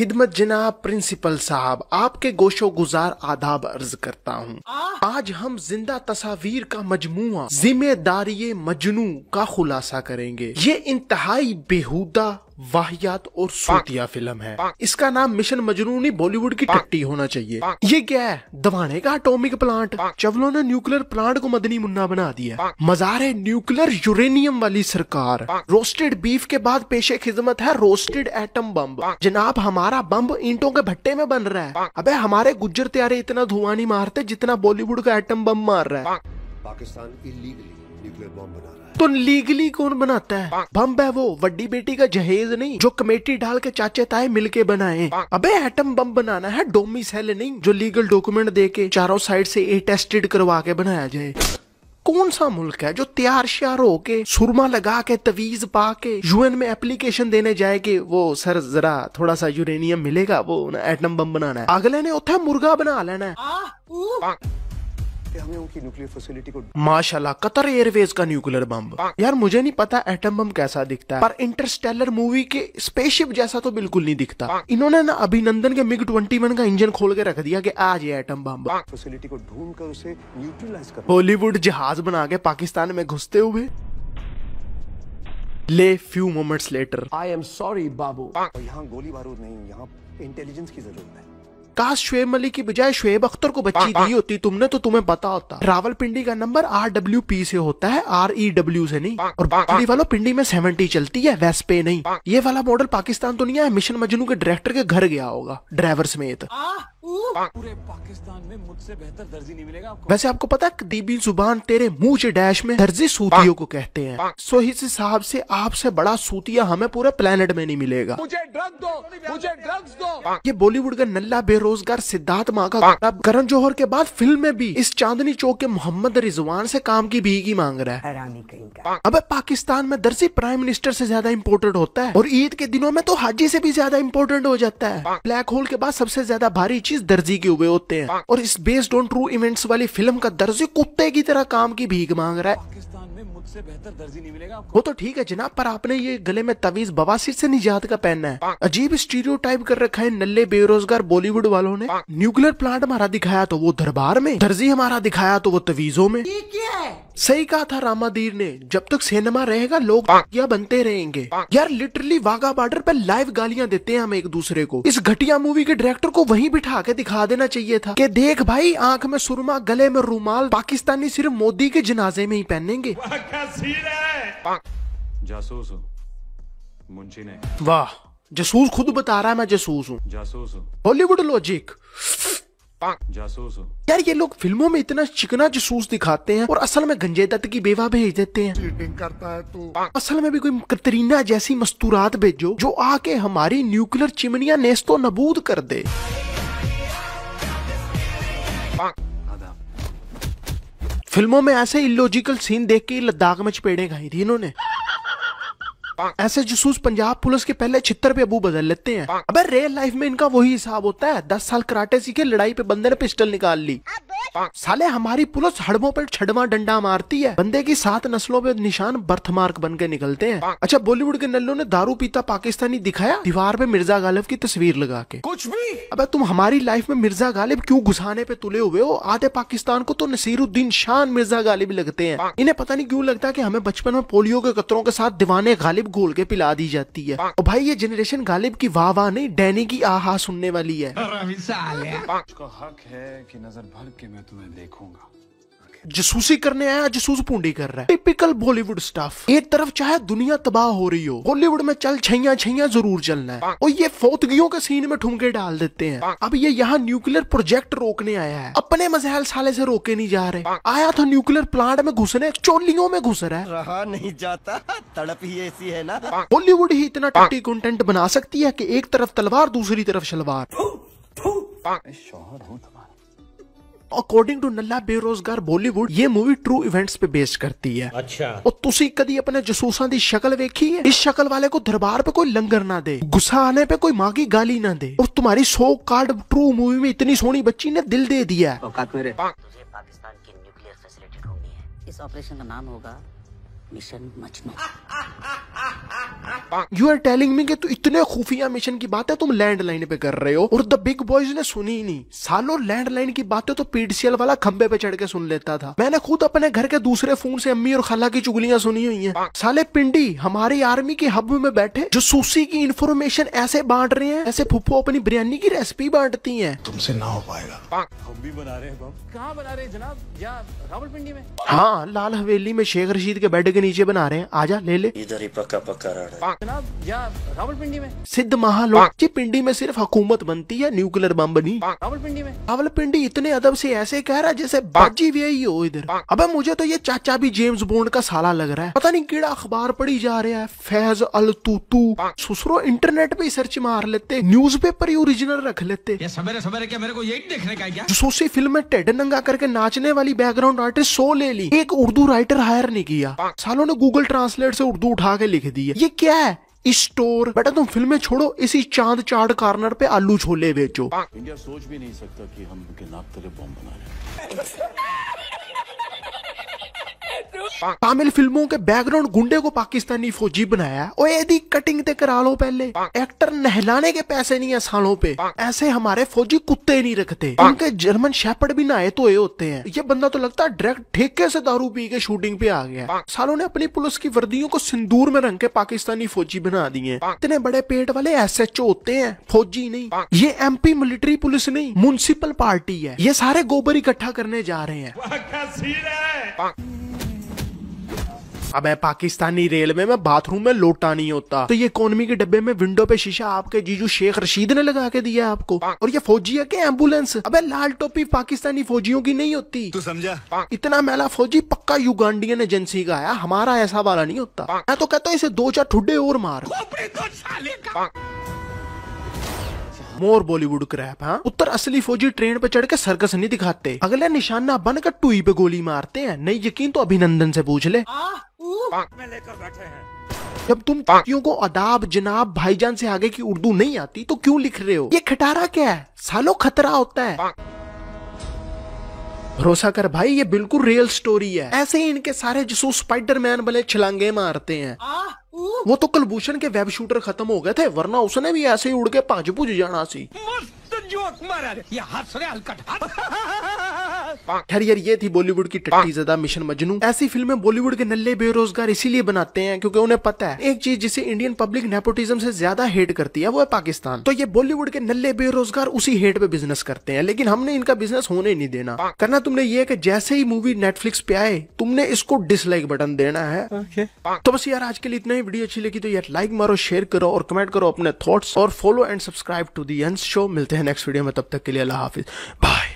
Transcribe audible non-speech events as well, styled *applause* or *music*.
खिदमत जनाब प्रिंसिपल साहब आपके गोशो गुजार आदाब अर्ज करता हूँ आज हम जिंदा तस्वीर का मजमु जिम्मेदारी मजनू का खुलासा करेंगे ये इंतहाई बेहूदा वाहियात और सूतिया फिल्म है इसका नाम मिशन मजनूनी बॉलीवुड की टट्टी होना चाहिए ये क्या है दबाने का अटोमिक प्लांट चवलो ने न्यूक्लियर प्लांट को मदनी मुन्ना बना दिया मजार है न्यूक्लियर यूरेनियम वाली सरकार रोस्टेड बीफ के बाद पेशे खिदमत है रोस्टेड एटम बम जनाब हमारा बम ईंटों के भट्टे में बन रहा है अब हमारे गुज्जर त्यारे इतना धुआं नहीं मारते जितना बॉलीवुड का एटम बम मार रहा है पाकिस्तान इलीगली न्यूक्लियर बॉम्ब बना रहा है तो लीगली कौन बनाता है बम है वो वड्डी बेटी का जहेज नहीं जो कमेटी डाल के चाचे ताए मिलके बनाए अबे एटम बम बनाना है डोमी सेल नहीं जो लीगल डॉक्यूमेंट दे के चारों साइड से ए टेस्टेड करवा के बनाया जाए कौन सा मुल्क है जो तैयार श्यार होके सुरमा लगा के तवीज पा के यूएन में एप्लीकेशन देने जाए कि वो सर जरा थोड़ा सा यूरेनियम मिलेगा वो एटम बम बनाना है अगले ने उठा मुर्गा बना लेना है माशाल्लाह कतर एयरवेज का न्यूक्लियर बम हाँ। यार मुझे नहीं पता एटम बम कैसा दिखता है पर इंटरस्टेलर मूवी के स्पेसशिप जैसा तो बिल्कुल नहीं दिखता हाँ। इन्होंने ना अभिनंदन के मिग ट्वेंटी का इंजन खोल के रख दिया कि आज ये एटम बम फैसिलिटी को ढूंढ कर उसे न्यूट्रलाइज कर बॉलीवुड जहाज बना के पाकिस्तान में घुसते हुए ले few moments later I am sorry बाबू हाँ। यहाँ गोली बारूद नहीं यहाँ इंटेलिजेंस की जरूरत है काश शुएब मलिक की बजाय शुएब अख्तर को बच्ची दी हाँ, हाँ। होती तुमने तो तुम्हें पता होता पिंडी का नंबर आर डब्ल्यू पी से होता है आर ई डब्ल्यू से नहीं हाँ, और बाकी वालों पिंडी में सेवेंटी चलती है वेस्ट पे नहीं ये वाला मॉडल पाकिस्तान तो नहीं है मिशन मजनू के डायरेक्टर के घर गया होगा ड्राइवर समेत पूरे पाकिस्तान में मुझसे बेहतर दर्जी नहीं मिलेगा आपको वैसे आपको पता है दीबी जुबान तेरे मुंह से डैश में दर्जी सूतियों को कहते हैं हाँ। सो इस हिसाब से आपसे बड़ा सूतिया हमें पूरे प्लेनेट में नहीं मिलेगा मुझे ड्रग दो मुझे ड्रग्स दो हाँ। ये बॉलीवुड का नल्ला बेरोजगार सिद्धार्थ माँ का हाँ। करण जौहर के बाद फिल्म में भी इस चांदनी चौक के मोहम्मद रिजवान से काम की भीगी मांग रहा है अब पाकिस्तान में दर्जी प्राइम मिनिस्टर से ज्यादा इम्पोर्टेंट होता है और ईद के दिनों में तो हाजी से भी ज्यादा इम्पोर्टेंट हो जाता है ब्लैक होल के बाद सबसे ज्यादा भारी चीज दर्जी दर्जी के हुए होते हैं हाँ। और इस बेस्ड ऑन ट्रू इवेंट्स वाली फिल्म का दर्जी कुत्ते की तरह काम की भीख मांग रहा है पाकिस्तान में मुझसे बेहतर दर्जी नहीं मिलेगा वो तो ठीक है जनाब पर आपने ये गले में तवीज बवासीर से निजात का पहनना है हाँ। अजीब स्टीरियो टाइप कर रखा है नल्ले बेरोजगार बॉलीवुड वालों ने न्यूक्लियर हाँ। प्लांट हमारा दिखाया तो वो दरबार में दर्जी हमारा दिखाया तो वो तवीजों में सही कहा था रामाधीर ने जब तक सिनेमा रहेगा लोग क्या हाँ। बनते रहेंगे यार लिटरली वाघा बॉर्डर पर लाइव गालियां देते हैं हम एक दूसरे को इस घटिया मूवी के डायरेक्टर को वहीं बिठा के दिखा देना चाहिए था कि देख भाई आंख में सुरमा गले में रूमाल पाकिस्तानी सिर्फ मोदी के जनाजे में ही पहनेंगे सीन है जासूस हूँ मुंशी ने वाह जासूस खुद बता रहा है मैं जासूस हूँ जासूस हूँ हॉलीवुड लॉजिक जासूस यार ये लोग फिल्मों में इतना चिकना जासूस दिखाते हैं और असल में गंजे दत्त की बेवा भेज देते हैं चीटिंग करता है तू असल में भी कोई कतरीना जैसी मस्तूरात भेजो जो आके हमारी न्यूक्लियर चिमनिया नेस्तो नबूद कर दे फिल्मों में ऐसे इलॉजिकल सीन देख के लद्दाख में चपेड़े खाई थी इन्होंने ऐसे जसूस पंजाब पुलिस के पहले छित्तर पे अबू बदल लेते हैं अब रियल लाइफ में इनका वही हिसाब होता है दस साल कराटे सीखे लड़ाई पे बंदे ने पिस्टल निकाल ली साले हमारी पुलिस हड़बों पर छड़वा डंडा मारती है बंदे की सात नस्लों पे निशान बर्थमार्क बन के निकलते हैं अच्छा बॉलीवुड के नल्लों ने दारू पीता पाकिस्तानी दिखाया दीवार पे मिर्जा गालिब की तस्वीर लगा के कुछ भी अबे तुम हमारी लाइफ में मिर्जा गालिब क्यों घुसाने पे तुले हुए हो आधे पाकिस्तान को तो नसीरुद्दीन शान मिर्जा गालिब लगते हैं इन्हें पता नहीं क्यूँ लगता की हमें बचपन में पोलियो के कतरों के साथ दीवाने गालिब घोल के पिला दी जाती है और भाई ये जनरेशन गालिब की वाह वाह नहीं डैनी की आहा सुनने वाली है हक है की नजर भर के मैं तुम्हें देखूंगा जसूसी करने आया जसूस पूंडी कर रहा है टिपिकल बॉलीवुड स्टाफ एक तरफ चाहे दुनिया तबाह हो रही हो बॉलीवुड में चल छैया छैया जरूर चलना है और ये फोतगियों के सीन में ठुमके डाल देते हैं अब ये यहाँ न्यूक्लियर प्रोजेक्ट रोकने आया है अपने मजहल साले से रोके नहीं जा रहे आया था न्यूक्लियर प्लांट में घुसने चोलियों में घुस रहा है रहा नहीं जाता तड़प ही ऐसी है ना बॉलीवुड ही इतना टट्टी कंटेंट बना सकती है कि एक तरफ तलवार दूसरी तरफ शलवार शोहर हूँ तुम्हारा अकॉर्डिंग टू ਨੱਲਾ बेरोजगार बॉलीवुड ये मूवी ट्रू इवेंट्स पे बेस करती है अच्छा और तुसी कदी अपने जसूसा की शक्ल वेखी है इस शक्ल वाले को दरबार पे कोई लंगर ना दे गुस्सा आने पे कोई माँ की गाली ना दे और तुम्हारी सो कार्ड ट्रू मूवी में इतनी सोनी बच्ची ने दिल दे दिया है मेरे हाँ। तुझे पाकिस्तान की न्यूक्लियर फैसिलिटी ढूंढनी है इस ऑपरेशन का नाम होगा मिशन मजनू हाँ, हाँ, यू आर टेलिंग मी कि तू इतने खुफिया मिशन की बात है तुम लैंडलाइन पे कर रहे हो और द बिग बॉयज ने सुनी ही नहीं सालों लैंडलाइन की बातें तो पीडीसीएल वाला खंबे पे चढ़ के सुन लेता था मैंने खुद अपने घर के दूसरे फोन से अम्मी और खाला की चुगलियां सुनी हुई हैं साले पिंडी हमारी आर्मी के हब में बैठे जो सूसी की इन्फॉर्मेशन ऐसे बांट रहे हैं ऐसे फुप्पो अपनी बिरयानी की रेसिपी बांटती है तुमसे ना हो पाएगा हम भी बना रहे हैं कहाँ बना रहे जनाब या रावलपिंडी में हाँ लाल हवेली में शेख रशीद के बेड के नीचे बना रहे हैं आजा ले ले इधर ही पक्का पक्का रहा है में सिद्ध महालोक की पिंडी में सिर्फ हुकूमत बनती है न्यूक्लियर बम बनी रावलपिंडी में रावलपिंडी इतने अदब से ऐसे कह रहा है जैसे बाजी भी ही हो इधर अब मुझे तो ये चाचा भी जेम्स बोन्ड का साला लग रहा है पता नहीं कीड़ा अखबार पढ़ी जा रहा है फैज अल तूतू सुसरो इंटरनेट पे सर्च मार लेते न्यूज पेपर ही ओरिजिनल रख लेते सवेरे जसूसी फिल्म में टेड नंगा करके नाचने वाली बैकग्राउंड आर्टिस्ट सो ले ली एक उर्दू राइटर हायर नहीं किया सालों ने गूगल ट्रांसलेट से उर्दू उठा के लिखा लिख दी है ये क्या है स्टोर बेटा तुम फिल्में छोड़ो इसी चांद चाट कार्नर पे आलू छोले बेचो इंडिया सोच भी नहीं सकता कि हम के नाक तले बॉम्ब बना रहे *laughs* तमिल फिल्मों के बैकग्राउंड गुंडे को पाकिस्तानी फौजी बनाया और यदि कटिंग ते करा लो पहले एक्टर नहलाने के पैसे नहीं है सालों पे ऐसे हमारे फौजी कुत्ते नहीं रखते उनके जर्मन शेपर्ड भी नहाए तो होते हैं ये बंदा तो लगता है डायरेक्ट ठेके से दारू पी के शूटिंग पे आ गया सालों ने अपनी पुलिस की वर्दियों को सिंदूर में रंग के पाकिस्तानी फौजी बना दिए इतने बड़े पेट वाले एस एच ओ होते हैं फौजी नहीं ये एम पी मिलिट्री पुलिस नहीं म्यूनसिपल पार्टी है ये सारे गोबर इकट्ठा करने जा रहे हैं अब पाकिस्तानी रेलवे में बाथरूम में लोटा नहीं होता तो ये इकोनॉमी के डब्बे में विंडो पे शीशा आपके जीजू शेख रशीद ने लगा के दिया आपको और ये फौजी है क्या एम्बुलेंस अब लाल टोपी पाकिस्तानी फौजियों की नहीं होती तू समझा इतना मेला फौजी पक्का युगान्डियन एजेंसी का आया हमारा ऐसा वाला नहीं होता मैं तो कहता हूँ इसे दो चार ठुडे और मार मोर बॉलीवुड क्रैप हाँ उत्तर असली फौजी ट्रेन पे चढ़ के सर्कस नहीं दिखाते अगले निशाना बनकर टुई पे गोली मारते हैं नहीं यकीन तो अभिनंदन से पूछ ले लेकर बैठे हैं जब तुम पार्टियों को अदाब जनाब भाईजान से आगे की उर्दू नहीं आती तो क्यों लिख रहे हो ये खटारा क्या है सालों खतरा होता है भरोसा कर भाई ये बिल्कुल रियल स्टोरी है ऐसे ही इनके सारे जसूस स्पाइडरमैन भले छलांगे मारते हैं वो तो कुलभूषण के वेब शूटर खत्म हो गए थे वरना उसने भी ऐसे ही उड़ के पांच बुझ जाना सी मस्त जोक मारा ये हाथ से हल्का *laughs* खैर यार ये थी बॉलीवुड की टट्टी ज्यादा मिशन मजनू ऐसी फिल्में बॉलीवुड के नल्ले बेरोजगार इसीलिए बनाते हैं क्योंकि उन्हें पता है एक चीज जिसे इंडियन पब्लिक नेपोटिज्म से ज्यादा हेट करती है वो है पाकिस्तान तो ये बॉलीवुड के नल्ले बेरोजगार उसी हेट पे बिजनेस करते हैं लेकिन हमने इनका बिजनेस होने नहीं देना करना तुमने ये की जैसे ही मूवी नेटफ्लिक्स पे आए तुमने इसको डिसलाइक बटन देना है तो बस यार आज के लिए इतना ही वीडियो अच्छी लगी तो यार लाइक मारो शेयर करो और कमेंट करो अपने थॉट्स और follow and subscribe to the show मिलते हैं नेक्स्ट वीडियो में तब तक के लिए अल्लाह हाफिज बाय